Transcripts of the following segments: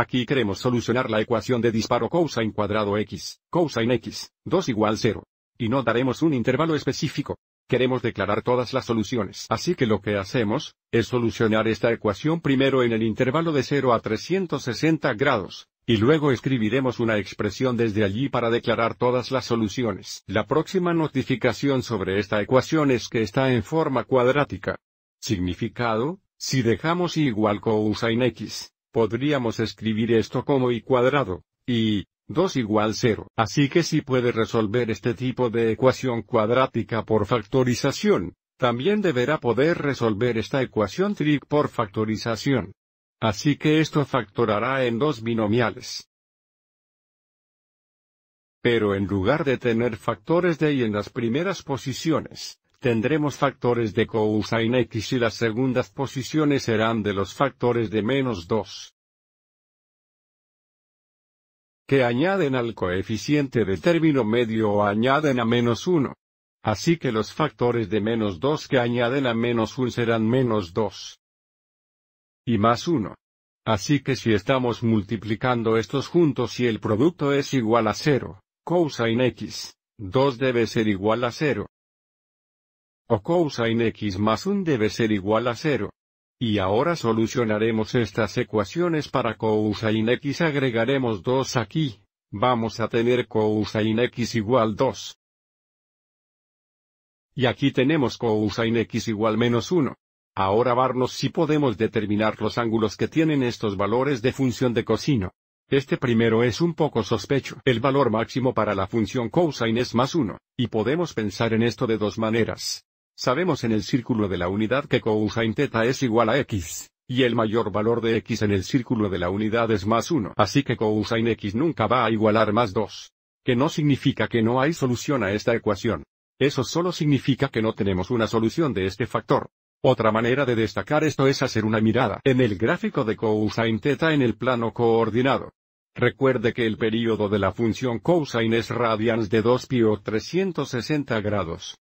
Aquí queremos solucionar la ecuación de disparo cosine cuadrado x, cosine x, 2 igual 0. Y no daremos un intervalo específico. Queremos declarar todas las soluciones. Así que lo que hacemos, es solucionar esta ecuación primero en el intervalo de 0 a 360 grados, y luego escribiremos una expresión desde allí para declarar todas las soluciones. La próxima notificación sobre esta ecuación es que está en forma cuadrática. Significado, si dejamos y igual cosine x, Podríamos escribir esto como y cuadrado, y 2 igual 0. Así que si puede resolver este tipo de ecuación cuadrática por factorización, también deberá poder resolver esta ecuación trig por factorización. Así que esto factorará en dos binomiales. Pero en lugar de tener factores de y en las primeras posiciones, tendremos factores de en x y las segundas posiciones serán de los factores de menos 2 que añaden al coeficiente de término medio o añaden a menos 1. Así que los factores de menos 2 que añaden a menos 1 serán menos 2 y más 1. Así que si estamos multiplicando estos juntos y el producto es igual a 0, cosine x, 2 debe ser igual a 0 o cosine x más 1 debe ser igual a 0. Y ahora solucionaremos estas ecuaciones para cosine x agregaremos 2 aquí, vamos a tener cosine x igual 2. Y aquí tenemos cosine x igual menos 1. Ahora varnos si podemos determinar los ángulos que tienen estos valores de función de cosino. Este primero es un poco sospecho. El valor máximo para la función cosine es más 1, y podemos pensar en esto de dos maneras. Sabemos en el círculo de la unidad que cosine teta es igual a x, y el mayor valor de x en el círculo de la unidad es más 1. Así que cosine x nunca va a igualar más 2. Que no significa que no hay solución a esta ecuación. Eso solo significa que no tenemos una solución de este factor. Otra manera de destacar esto es hacer una mirada en el gráfico de cosine teta en el plano coordinado. Recuerde que el período de la función cosine es radians de 2 pi o 360 grados.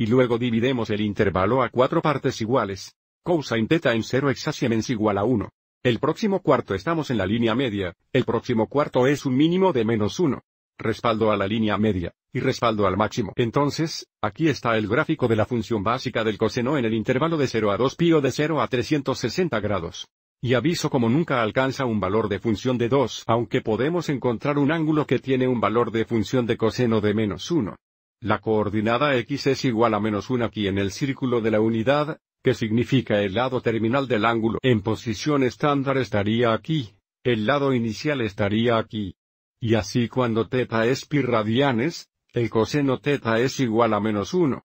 Y luego dividimos el intervalo a cuatro partes iguales. en theta en 0 exactamente igual a 1. El próximo cuarto estamos en la línea media, el próximo cuarto es un mínimo de menos 1. Respaldo a la línea media, y respaldo al máximo. Entonces, aquí está el gráfico de la función básica del coseno en el intervalo de 0 a 2 pi o de 0 a 360 grados. Y aviso como nunca alcanza un valor de función de 2, aunque podemos encontrar un ángulo que tiene un valor de función de coseno de menos 1. La coordenada x es igual a menos 1 aquí en el círculo de la unidad, que significa el lado terminal del ángulo en posición estándar estaría aquí, el lado inicial estaría aquí. Y así cuando θ es pi radianes, el coseno θ es igual a menos 1.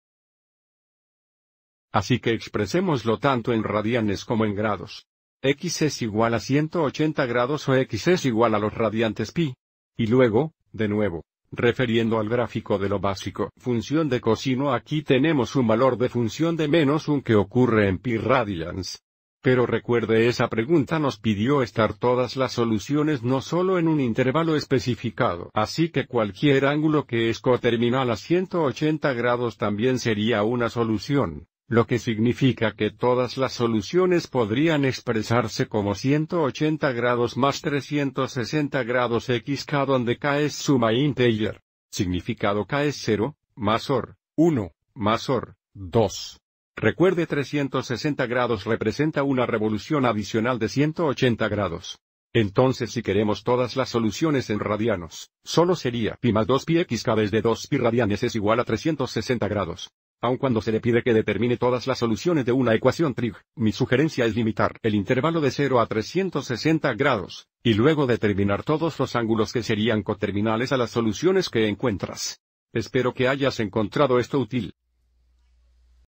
Así que expresémoslo tanto en radianes como en grados. x es igual a 180 grados o x es igual a los radiantes pi. Y luego, de nuevo, refiriendo al gráfico de lo básico. Función de cosino, aquí tenemos un valor de función de menos un que ocurre en pi radians. Pero recuerde esa pregunta nos pidió estar todas las soluciones no solo en un intervalo especificado. Así que cualquier ángulo que es coterminal a 180 grados también sería una solución lo que significa que todas las soluciones podrían expresarse como 180 grados más 360 grados xk donde k es suma integer. Significado k es 0, más OR, 1, más OR, 2. Recuerde 360 grados representa una revolución adicional de 180 grados. Entonces si queremos todas las soluciones en radianos, solo sería pi más 2 pi xk desde 2 pi radianes es igual a 360 grados. Aun cuando se le pide que determine todas las soluciones de una ecuación trig, mi sugerencia es limitar el intervalo de 0 a 360 grados, y luego determinar todos los ángulos que serían coterminales a las soluciones que encuentras. Espero que hayas encontrado esto útil.